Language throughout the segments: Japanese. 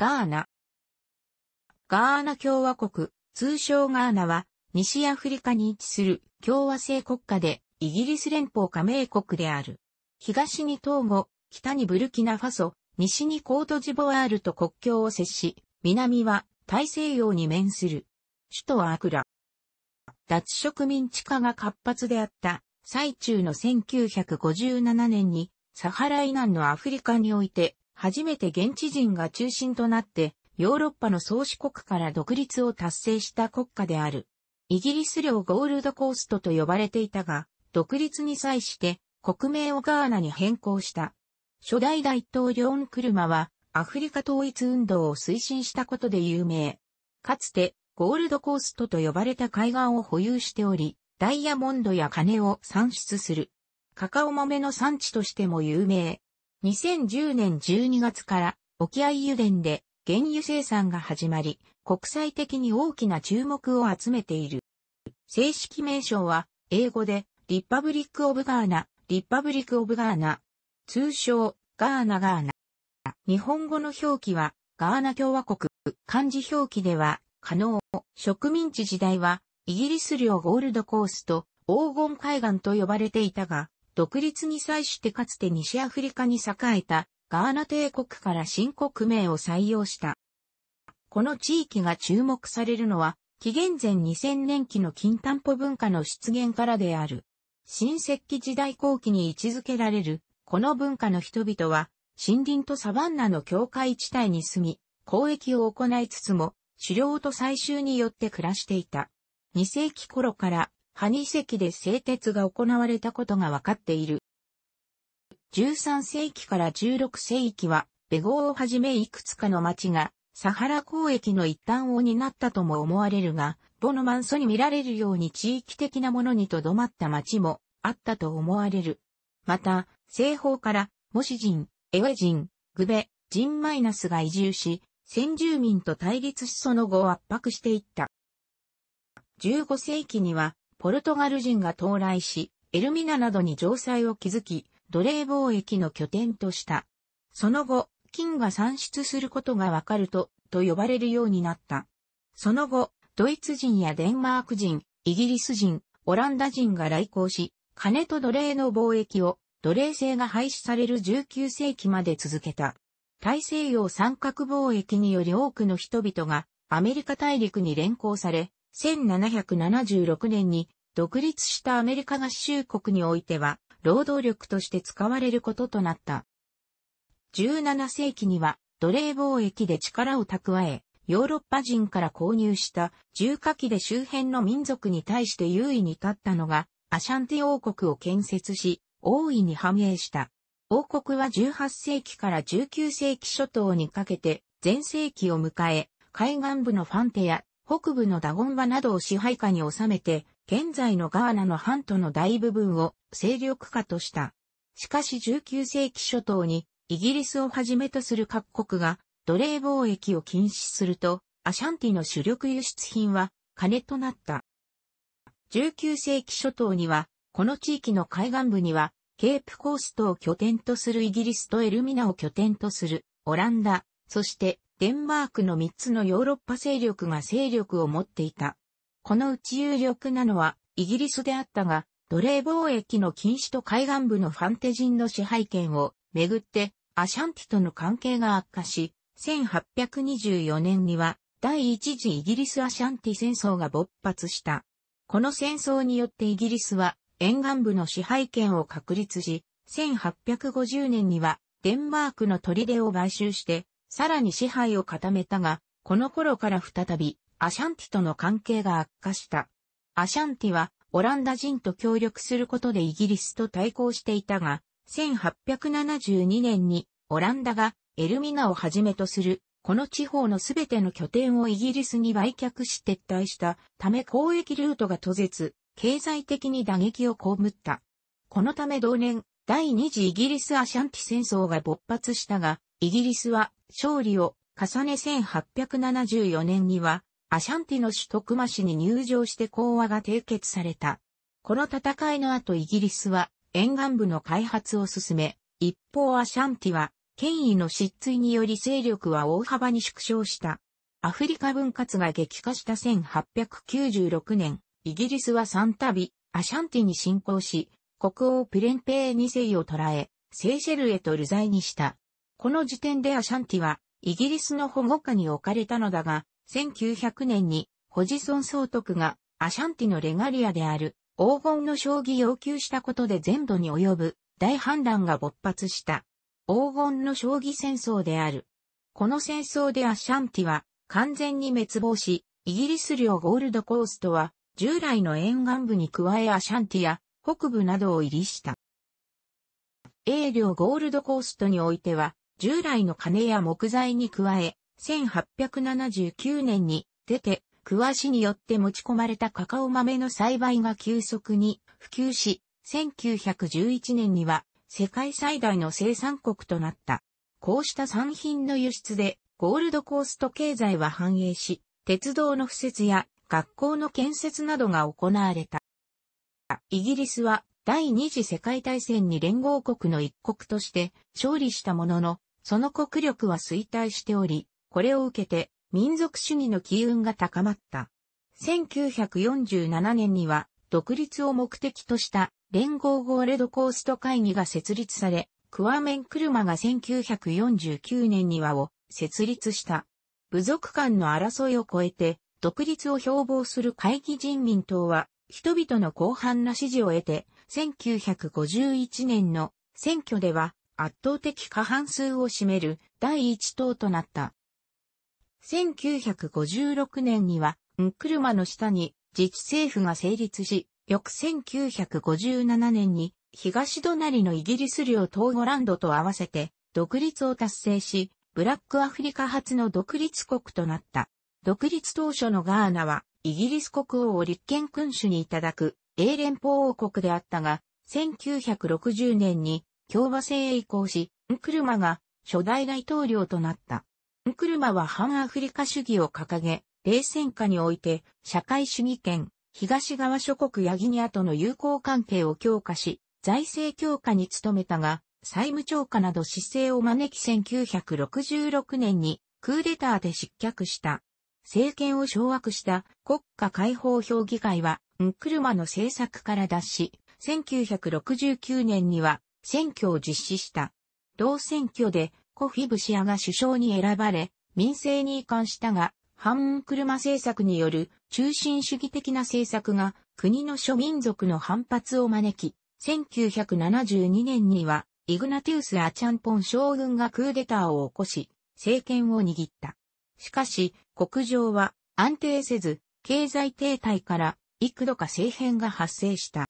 ガーナ。ガーナ共和国、通称ガーナは、西アフリカに位置する共和制国家で、イギリス連邦加盟国である。東にトーゴ、北にブルキナファソ、西にコートジボワールと国境を接し、南は大西洋に面する。首都はアクラ。脱植民地化が活発であった最中の1957年にサハラ以南のアフリカにおいて初めて現地人が中心となって、ヨーロッパの宗主国から独立を達成した国家である。イギリス領ゴールドコーストと呼ばれていたが、独立に際して国名をガーナに変更した。初代大統領ンクルマはアフリカ統一運動を推進したことで有名。かつてゴールドコーストと呼ばれた海岸を保有しており、ダイヤモンドや金を産出する。カカオ豆の産地としても有名。2010年12月から沖合油田で原油生産が始まり、国際的に大きな注目を集めている。正式名称は英語でリッパブリック・オブ・ガーナ、リッパブリック・オブ・ガーナ、通称ガーナ・ガーナ。日本語の表記はガーナ共和国、漢字表記では可能。植民地時代はイギリス領ゴールドコースト、黄金海岸と呼ばれていたが、独立に際してかつて西アフリカに栄えたガーナ帝国から新国名を採用した。この地域が注目されるのは、紀元前2000年期の金担保文化の出現からである。新石器時代後期に位置づけられる、この文化の人々は、森林とサバンナの境界地帯に住み、交易を行いつつも、狩猟と採集によって暮らしていた。2世紀頃からハニ遺跡で製鉄が行われたことが分かっている。13世紀から16世紀は、ベゴをはじめいくつかの町が、サハラ交易の一端を担ったとも思われるが、ボノマンソに見られるように地域的なものにとどまった町もあったと思われる。また、西方から、モシ人、エウェ人、グベ、人マイナスが移住し、先住民と対立しその後圧迫していった。15世紀にはポルトガル人が到来し、エルミナなどに城塞を築き、奴隷貿易の拠点とした。その後、金が産出することがわかると、と呼ばれるようになった。その後、ドイツ人やデンマーク人、イギリス人、オランダ人が来航し、金と奴隷の貿易を奴隷制が廃止される19世紀まで続けた。大西洋三角貿易により多くの人々がアメリカ大陸に連行され、1776年に独立したアメリカ合衆国においては、労働力として使われることとなった。17世紀には奴隷貿易で力を蓄え、ヨーロッパ人から購入した重火器で周辺の民族に対して優位に立ったのが、アシャンティ王国を建設し、大いに繁栄した。王国は18世紀から19世紀初頭にかけて、全盛期を迎え、海岸部のファンテや北部のダゴンバなどを支配下に収めて、現在のガーナの半島の大部分を勢力下とした。しかし19世紀初頭に、イギリスをはじめとする各国が奴隷貿易を禁止すると、アシャンティの主力輸出品は金となった。19世紀初頭には、この地域の海岸部には、ケープコーストを拠点とするイギリスとエルミナを拠点とするオランダ、そしてデンマークの3つのヨーロッパ勢力が勢力を持っていた。このうち有力なのはイギリスであったが、奴隷貿易の禁止と海岸部のファンテ人の支配権をめぐってアシャンティとの関係が悪化し、1824年には第一次イギリスアシャンティ戦争が勃発した。この戦争によってイギリスは沿岸部の支配権を確立し、1850年にはデンマークの砦を買収してさらに支配を固めたが、この頃から再び、アシャンティとの関係が悪化した。アシャンティは、オランダ人と協力することでイギリスと対抗していたが、1872年に、オランダがエルミナをはじめとする、この地方のすべての拠点をイギリスに売却し撤退したため交易ルートが途絶、経済的に打撃を被った。このため同年、第二次イギリスアシャンティ戦争が勃発したが、イギリスは勝利を重ね1874年には、アシャンティの首都クマ市に入場して講和が締結された。この戦いの後イギリスは沿岸部の開発を進め、一方アシャンティは権威の失墜により勢力は大幅に縮小した。アフリカ分割が激化した1896年、イギリスは3度、アシャンティに侵攻し、国王プレンペー2世を捕らえ、セーシェルへと流罪にした。この時点でアシャンティは、イギリスの保護下に置かれたのだが、1900年に、ホジソン総督が、アシャンティのレガリアである、黄金の将棋要求したことで全土に及ぶ、大反乱が勃発した。黄金の将棋戦争である。この戦争でアシャンティは、完全に滅亡し、イギリス領ゴールドコーストは、従来の沿岸部に加えアシャンティや北部などを入りした。A 領ゴールドコーストにおいては、従来の金や木材に加え、1879年に出て、桑市によって持ち込まれたカカオ豆の栽培が急速に普及し、1911年には世界最大の生産国となった。こうした産品の輸出でゴールドコースト経済は繁栄し、鉄道の敷設や学校の建設などが行われた。イギリスは第二次世界大戦に連合国の一国として勝利したものの、その国力は衰退しており、これを受けて民族主義の機運が高まった。1947年には独立を目的とした連合ーレドコースト会議が設立され、クワメンクルマが1949年にはを設立した。部族間の争いを超えて、独立を標榜する会議人民党は、人々の広範な支持を得て、1951年の選挙では圧倒的過半数を占める第一党となった。1956年には、ンクルマの下に自治政府が成立し、翌1957年に東隣のイギリス領トーゴランドと合わせて独立を達成し、ブラックアフリカ初の独立国となった。独立当初のガーナはイギリス国王を立憲君主にいただく英連邦王国であったが、1960年に共和制へ移行し、ンクルマが初代大統領となった。ンクルマは反アフリカ主義を掲げ、冷戦下において社会主義圏、東側諸国ヤギニアとの友好関係を強化し、財政強化に努めたが、債務超過など姿勢を招き1966年にクーデターで失脚した。政権を掌握した国家解放評議会は、ンクルマの政策から脱し、1969年には選挙を実施した。同選挙でコフィブシアが首相に選ばれ、民政に移管したが、反ン車政策による中心主義的な政策が国の諸民族の反発を招き、1972年にはイグナティウス・アチャンポン将軍がクーデターを起こし、政権を握った。しかし、国情は安定せず、経済停滞から幾度か政変が発生した。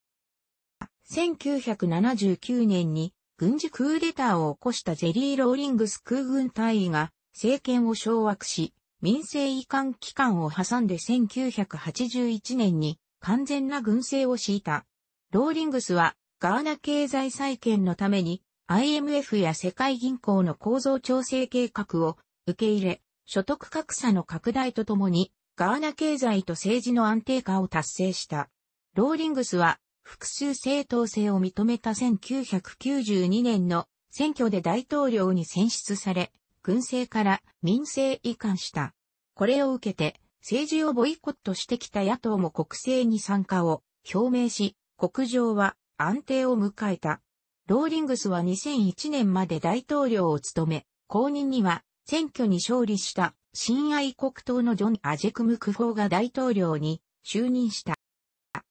1979年に軍事クーデターを起こしたジェリー・ローリングス空軍隊員が政権を掌握し、民政移管機関を挟んで1981年に完全な軍政を敷いた。ローリングスはガーナ経済再建のために IMF や世界銀行の構造調整計画を受け入れ、所得格差の拡大とともにガーナ経済と政治の安定化を達成した。ローリングスは復讐正当性を認めた1992年の選挙で大統領に選出され、軍政から民政移管した。これを受けて、政治をボイコットしてきた野党も国政に参加を表明し、国情は安定を迎えた。ローリングスは2001年まで大統領を務め、後任には選挙に勝利した親愛国党のジョン・アジェクムクフォーが大統領に就任した。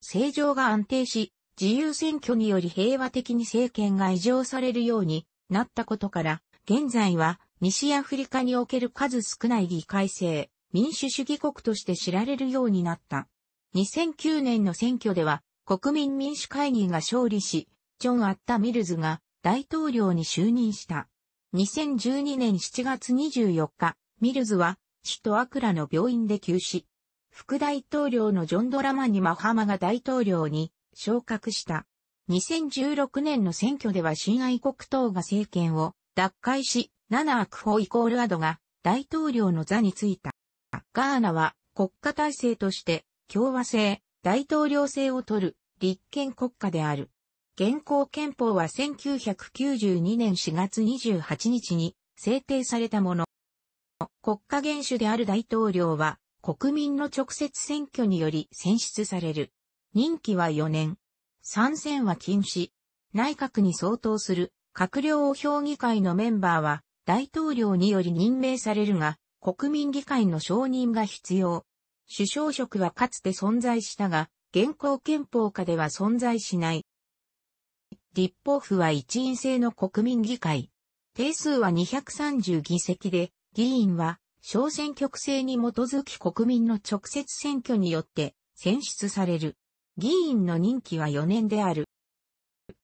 政情が安定し、自由選挙により平和的に政権が異常されるようになったことから、現在は西アフリカにおける数少ない議会制、民主主義国として知られるようになった。2009年の選挙では、国民民主会議が勝利し、ジョン・アッタ・ミルズが大統領に就任した。2012年7月24日、ミルズは首都アクラの病院で急死。副大統領のジョン・ドラマニ・マハマが大統領に昇格した。2016年の選挙では親愛国党が政権を脱会し、ナナアクホイコールアドが大統領の座についた。ガーナは国家体制として共和制、大統領制を取る立憲国家である。現行憲法は1992年4月28日に制定されたもの。国家元首である大統領は国民の直接選挙により選出される。任期は4年。参戦は禁止。内閣に相当する閣僚評議会のメンバーは大統領により任命されるが、国民議会の承認が必要。首相職はかつて存在したが、現行憲法下では存在しない。立法府は一員制の国民議会。定数は230議席で、議員は小選挙区制に基づき国民の直接選挙によって選出される。議員の任期は4年である。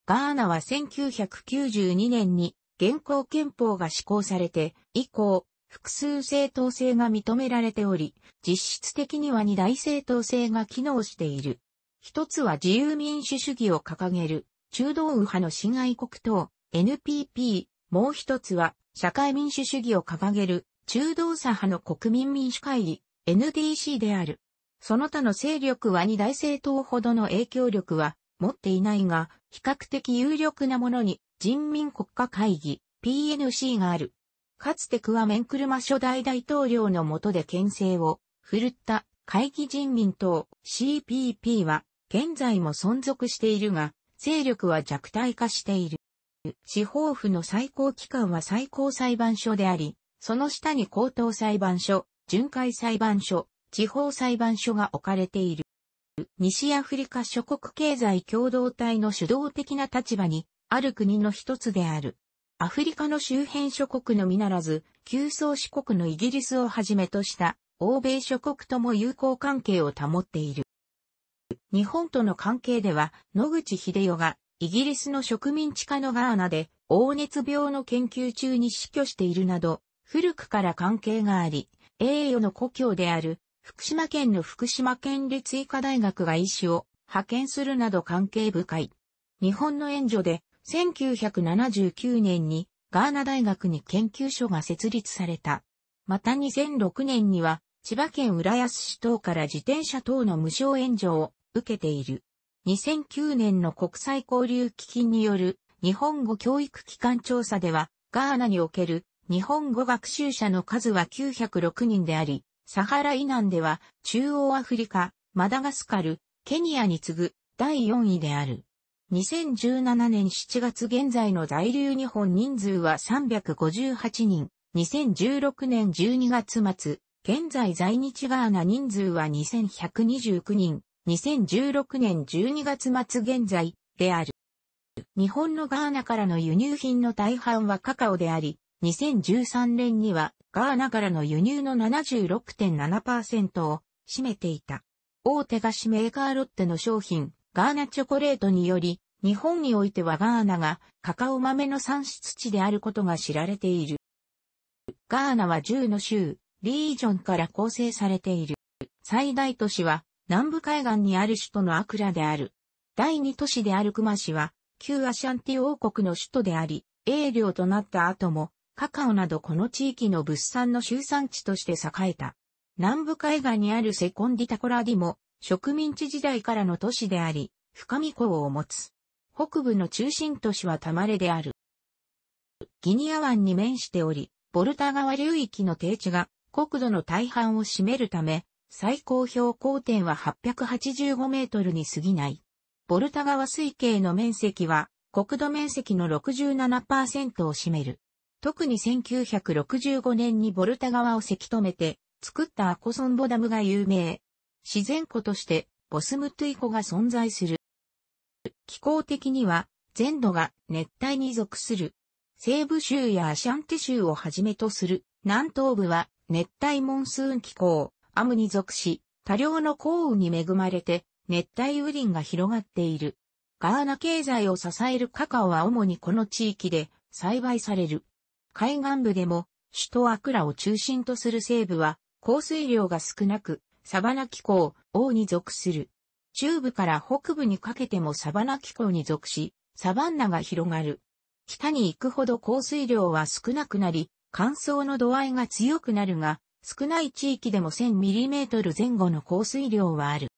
ガーナは1992年に現行憲法が施行されて以降、複数政党制が認められており、実質的には二大政党制が機能している。一つは自由民主主義を掲げる中道右派の親愛国党 NPP、もう一つは社会民主主義を掲げる中道左派の国民民主会議、NDC である。その他の勢力は二大政党ほどの影響力は持っていないが、比較的有力なものに人民国家会議、PNC がある。かつてクワメンクルマ初代大統領の下で牽制を振るった会議人民党 CPP は現在も存続しているが、勢力は弱体化している。司法府の最高機関は最高裁判所であり、その下に高等裁判所、巡回裁判所、地方裁判所が置かれている。西アフリカ諸国経済共同体の主導的な立場にある国の一つである。アフリカの周辺諸国のみならず、旧宗四国のイギリスをはじめとした欧米諸国とも友好関係を保っている。日本との関係では、野口秀代がイギリスの植民地下のガーナで黄熱病の研究中に死去しているなど、古くから関係があり、栄誉の故郷である福島県の福島県立医科大学が医師を派遣するなど関係深い。日本の援助で1979年にガーナ大学に研究所が設立された。また2006年には千葉県浦安市等から自転車等の無償援助を受けている。2009年の国際交流基金による日本語教育機関調査ではガーナにおける日本語学習者の数は906人であり、サハラ以南では中央アフリカ、マダガスカル、ケニアに次ぐ第4位である。2017年7月現在の在留日本人数は358人。2016年12月末、現在在日ガーナ人数は2129人。2016年12月末現在である。日本のガーナからの輸入品の大半はカカオであり、2013年にはガーナからの輸入の76.7%を占めていた。大手菓子メーカーロッテの商品、ガーナチョコレートにより、日本においてはガーナがカカオ豆の産出地であることが知られている。ガーナは10の州、リージョンから構成されている。最大都市は南部海岸にある首都のアクラである。第二都市であるクマ市は旧アシャンティ王国の首都であり、英領となった後もカカオなどこの地域の物産の集産地として栄えた。南部海岸にあるセコンディタコラディも植民地時代からの都市であり、深見港を持つ。北部の中心都市はタマレである。ギニア湾に面しており、ボルタ川流域の低地が国土の大半を占めるため、最高標高点は885メートルに過ぎない。ボルタ川水系の面積は国土面積の67%を占める。特に1965年にボルタ川をせき止めて、作ったアコソンボダムが有名。自然湖として、ボスムトゥイ湖が存在する。気候的には、全土が熱帯に属する。西部州やアシャンテ州をはじめとする南東部は熱帯モンスーン気候、アムに属し、多量の降雨に恵まれて熱帯雨林が広がっている。ガーナ経済を支えるカカオは主にこの地域で栽培される。海岸部でも、首都アクラを中心とする西部は、降水量が少なく、サバナ気候、王に属する。中部から北部にかけてもサバナ気候に属し、サバンナが広がる。北に行くほど降水量は少なくなり、乾燥の度合いが強くなるが、少ない地域でも 1000mm 前後の降水量はある。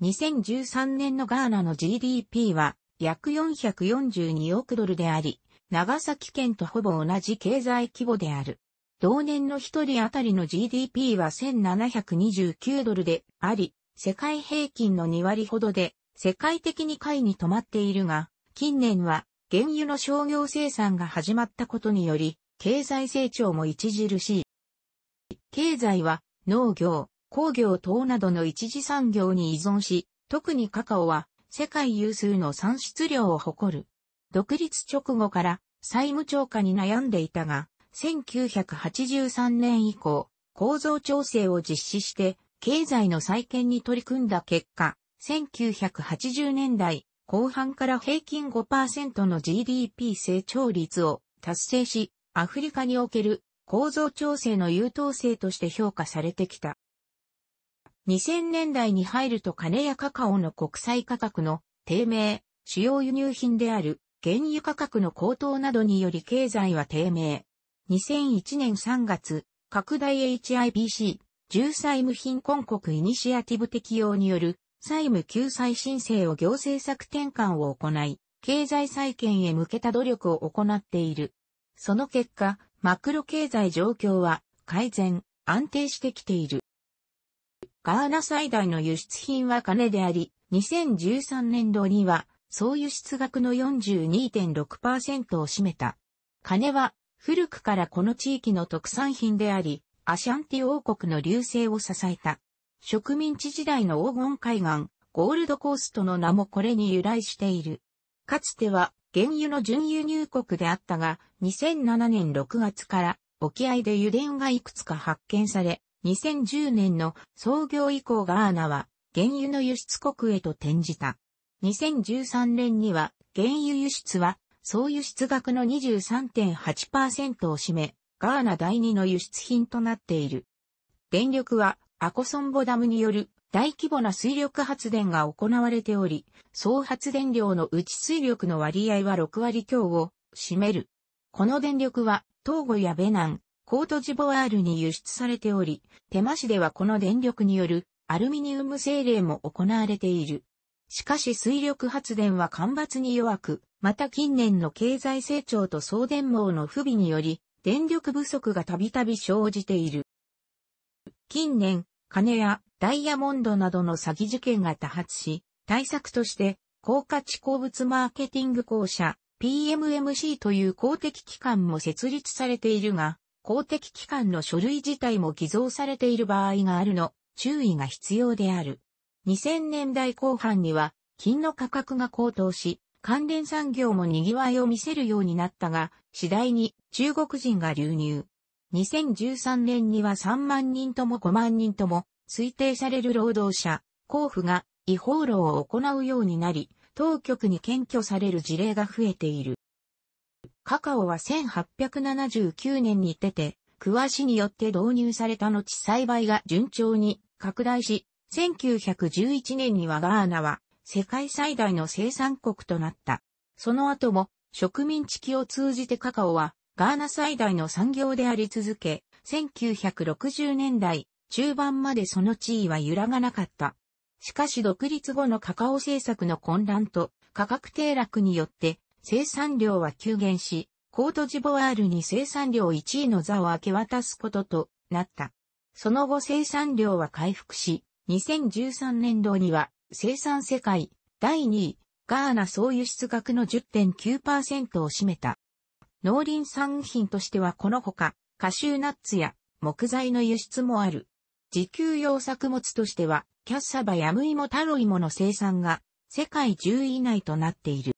2013年のガーナの GDP は約442億ドルであり、長崎県とほぼ同じ経済規模である。同年の一人当たりの GDP は1729ドルであり、世界平均の2割ほどで、世界的に下位に止まっているが、近年は原油の商業生産が始まったことにより、経済成長も著しい。経済は農業、工業等などの一次産業に依存し、特にカカオは世界有数の産出量を誇る。独立直後から債務超過に悩んでいたが、1983年以降、構造調整を実施して経済の再建に取り組んだ結果、1980年代後半から平均5%の GDP 成長率を達成し、アフリカにおける構造調整の優等生として評価されてきた。2000年代に入ると金やカカオの国際価格の低迷、主要輸入品である原油価格の高騰などにより経済は低迷。2001年3月、拡大 HIBC、重債務貧困国イニシアティブ適用による債務救済申請を行政策転換を行い、経済再建へ向けた努力を行っている。その結果、マクロ経済状況は改善、安定してきている。ガーナ最大の輸出品は金であり、2013年度には総輸出額の42.6%を占めた。金は古くからこの地域の特産品であり、アシャンティ王国の流星を支えた。植民地時代の黄金海岸、ゴールドコーストの名もこれに由来している。かつては原油の準輸入国であったが、2007年6月から沖合で油田がいくつか発見され、2010年の創業以降ガーナは原油の輸出国へと転じた。2013年には原油輸出は総輸出額の23.8%を占め、ガーナ第2の輸出品となっている。電力はアコソンボダムによる大規模な水力発電が行われており、総発電量のうち水力の割合は6割強を占める。この電力は、東郷やベナン、コートジボワールに輸出されており、手間市ではこの電力によるアルミニウム精霊も行われている。しかし水力発電は干ばつに弱く、また近年の経済成長と送電網の不備により、電力不足がたびたび生じている。近年、金やダイヤモンドなどの詐欺事件が多発し、対策として、高価値鉱物マーケティング公社、PMMC という公的機関も設立されているが、公的機関の書類自体も偽造されている場合があるの、注意が必要である。2000年代後半には、金の価格が高騰し、関連産業も賑わいを見せるようになったが、次第に中国人が流入。2013年には3万人とも5万人とも推定される労働者、交付が違法労を行うようになり、当局に検挙される事例が増えている。カカオは1879年に出て、クワシによって導入された後栽培が順調に拡大し、1911年にはガーナは世界最大の生産国となった。その後も植民地期を通じてカカオはガーナ最大の産業であり続け、1960年代中盤までその地位は揺らがなかった。しかし独立後のカカオ政策の混乱と価格低落によって生産量は急減し、コートジボワールに生産量1位の座を明け渡すこととなった。その後生産量は回復し、2013年度には生産世界第2位ガーナ総輸出額の10.9%を占めた。農林産品としてはこのほか、カシューナッツや木材の輸出もある。自給用作物としては、キャッサバやムイモタロイモの生産が世界10位以内となっている。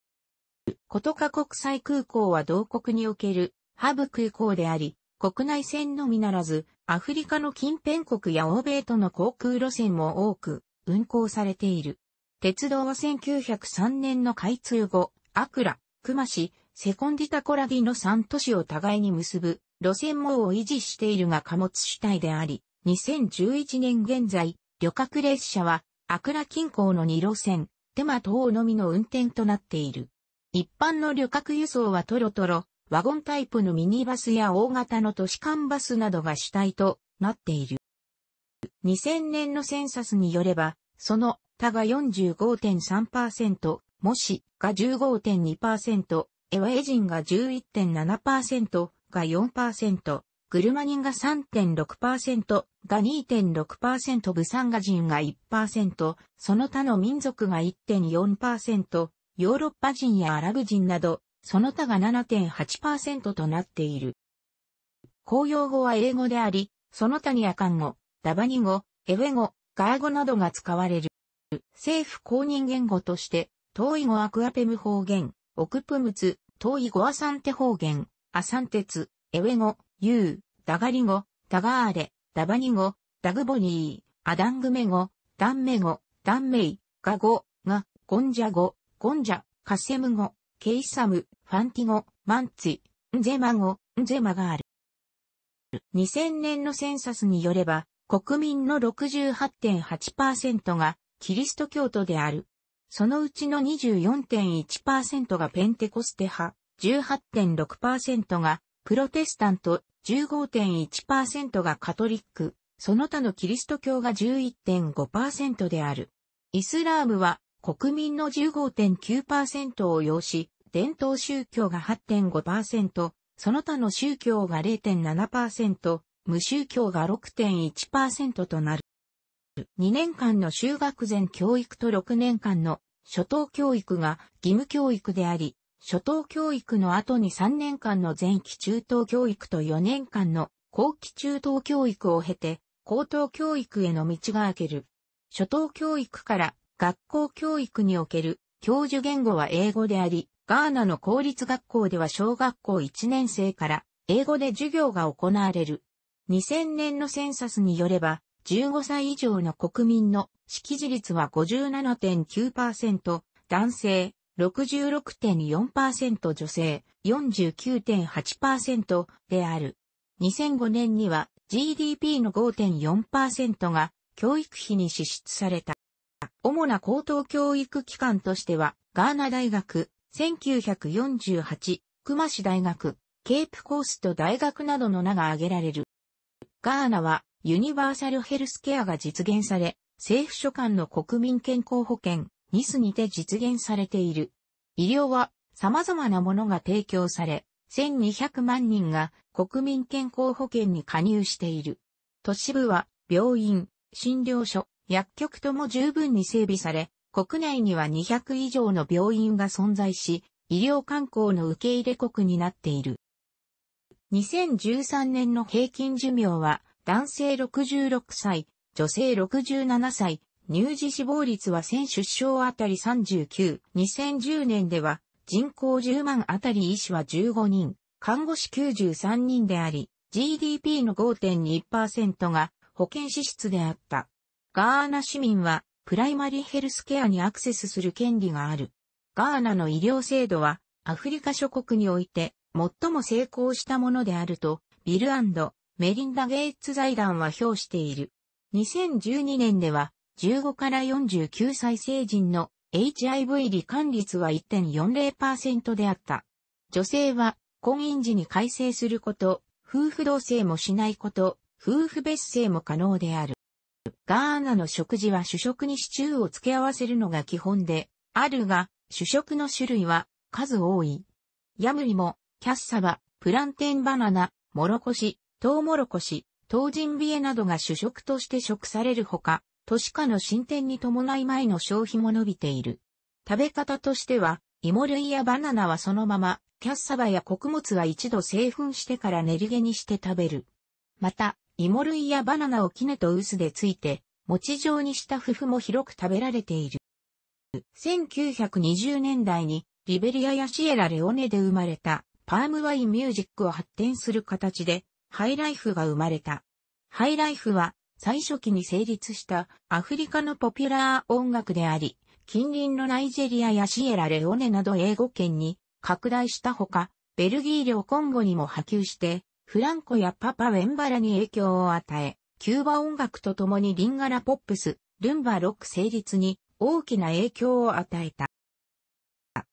コトカ国際空港は同国におけるハブ空港であり、国内線のみならず、アフリカの近辺国や欧米との航空路線も多く運行されている。鉄道は1903年の開通後、アクラ、熊市、セコンディタコラギの3都市を互いに結ぶ路線網を維持しているが貨物主体であり、2011年現在、旅客列車はアクラ近郊の2路線、テマ等のみの運転となっている。一般の旅客輸送はトロトロ、ワゴンタイプのミニバスや大型の都市間バスなどが主体となっている。2000年のセンサスによれば、その他が45.3%、もしが15.2%、エワエ人が11.7%が4%、グルマ人が3.6%が2.6%、ブサンガ人が1%、その他の民族が1.4%、ヨーロッパ人やアラブ人などその他が7.8%となっている。公用語は英語であり、その他にアカン語、ダバニ語、エウェ語、ガー語などが使われる。政府公認言語として、遠イ語アクアペム方言、オクプムツ、遠イ語アサンテ方言、アサンテツ、エウェ語、ユー、ダガリ語、ダガーレ、ダバニ語、ダグボニー、アダングメ語、ダンメ語、ダンメイ、ガ語、ガ、ゴンジャ語、ゴンジャ、カセム語、ケイサム、ファンティゴ、マンツィ、ンゼマゴ、ンゼマガール。2000年のセンサスによれば、国民の68.8%がキリスト教徒である。そのうちの24.1%がペンテコステ派、18.6%がプロテスタント、15.1%がカトリック、その他のキリスト教が11.5%である。イスラームは国民の15.9%を要し、伝統宗教が8.5%、その他の宗教が0.7%、無宗教が6.1%となる。2年間の修学前教育と6年間の初等教育が義務教育であり、初等教育の後に3年間の前期中等教育と4年間の後期中等教育を経て、高等教育への道が開ける。初等教育から学校教育における教授言語は英語であり、ガーナの公立学校では小学校1年生から英語で授業が行われる。2000年のセンサスによれば、15歳以上の国民の識字率は57.9%、男性66.4%、女性49.8%である。2005年には GDP の5.4%が教育費に支出された。主な高等教育機関としては、ガーナ大学、1948、熊市大学、ケープコースト大学などの名が挙げられる。ガーナはユニバーサルヘルスケアが実現され、政府所管の国民健康保険、ニスにて実現されている。医療は様々なものが提供され、1200万人が国民健康保険に加入している。都市部は病院、診療所、薬局とも十分に整備され、国内には200以上の病院が存在し、医療観光の受け入れ国になっている。2013年の平均寿命は、男性66歳、女性67歳、乳児死亡率は1000出生あたり39、2010年では人口10万あたり医師は15人、看護師93人であり、GDP の5.2%が保健支出であった。ガーナ市民はプライマリヘルスケアにアクセスする権利がある。ガーナの医療制度はアフリカ諸国において最も成功したものであるとビルメリンダ・ゲイツ財団は評している。2012年では15から49歳成人の HIV 罹患率は1.40%であった。女性は婚姻時に改正すること、夫婦同棲もしないこと、夫婦別姓も可能である。ガーナの食事は主食にシチューを付け合わせるのが基本で、あるが、主食の種類は数多い。ヤムリも、キャッサバ、プランテンバナナ、モロコシ、トウモロコシ、トウジンビエなどが主食として食されるほか、都市化の進展に伴い前の消費も伸びている。食べ方としては、芋類やバナナはそのまま、キャッサバや穀物は一度製粉してから練り毛にして食べる。また、芋類やバナナを絹とスでついて、餅状にしたフフも広く食べられている。1920年代にリベリアやシエラレオネで生まれたパームワインミュージックを発展する形でハイライフが生まれた。ハイライフは最初期に成立したアフリカのポピュラー音楽であり、近隣のナイジェリアやシエラレオネなど英語圏に拡大したほか、ベルギー領コンゴにも波及してフランコやパパ・ウェンバラに影響を与え、キューバ音楽と共にリンガラポップス、ルンバロック成立に大きな影響を与えた。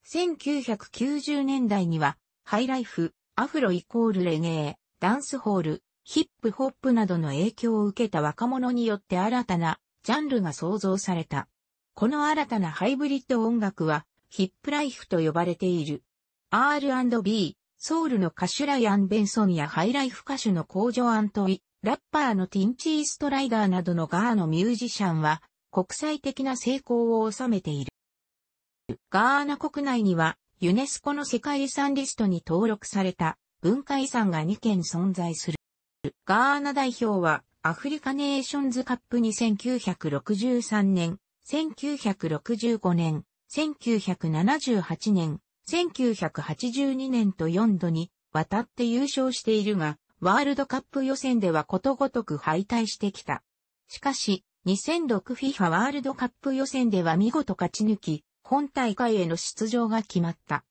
1990年代には、ハイライフ、アフロイコールレゲエ、ダンスホール、ヒップホップなどの影響を受けた若者によって新たなジャンルが創造された。この新たなハイブリッド音楽はヒップライフと呼ばれている。R&B、ソウルの歌手ライアン・ベンソンやハイライフ歌手の工場アントイ、ラッパーのティンチー・ストライダーなどのガーのミュージシャンは国際的な成功を収めている。ガーナ国内にはユネスコの世界遺産リストに登録された文化遺産が2件存在する。ガーナ代表はアフリカネーションズカップに1963年、1965年、1978年、1982年と4度に渡って優勝しているが、ワールドカップ予選ではことごとく敗退してきた。しかし、2006FIFA ワールドカップ予選では見事勝ち抜き、本大会への出場が決まった。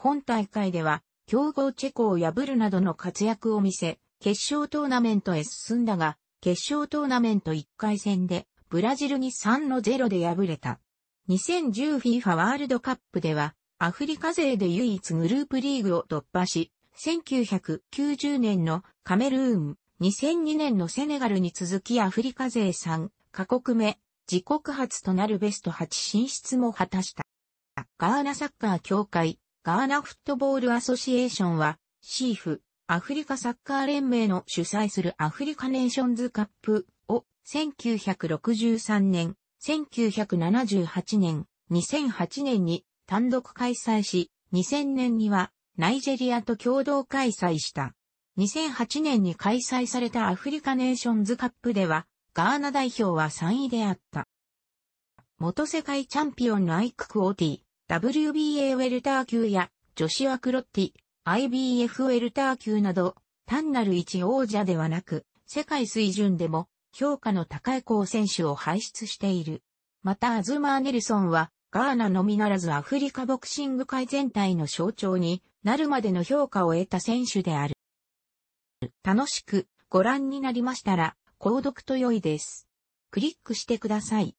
本大会では、強豪チェコを破るなどの活躍を見せ、決勝トーナメントへ進んだが、決勝トーナメント1回戦で、ブラジルに3の0で敗れた。2010FIFA ワールドカップでは、アフリカ勢で唯一グループリーグを突破し、1990年のカメルーン、2002年のセネガルに続きアフリカ勢3カ国目、自国初となるベスト8進出も果たした。ガーナサッカー協会、ガーナフットボールアソシエーションは、シーフ、アフリカサッカー連盟の主催するアフリカネーションズカップを、1963年、1978年、2008年に単独開催し、2000年にはナイジェリアと共同開催した。2008年に開催されたアフリカネーションズカップでは、ガーナ代表は3位であった。元世界チャンピオンのアイククオーティ、WBA ウェルター級や、女子はクロッティ、IBF ウェルター級など、単なる一王者ではなく、世界水準でも評価の高い高選手を輩出している。また、アズマー・ネルソンは、ガーナのみならずアフリカボクシング界全体の象徴になるまでの評価を得た選手である。楽しくご覧になりましたら、購読と良いです。クリックしてください。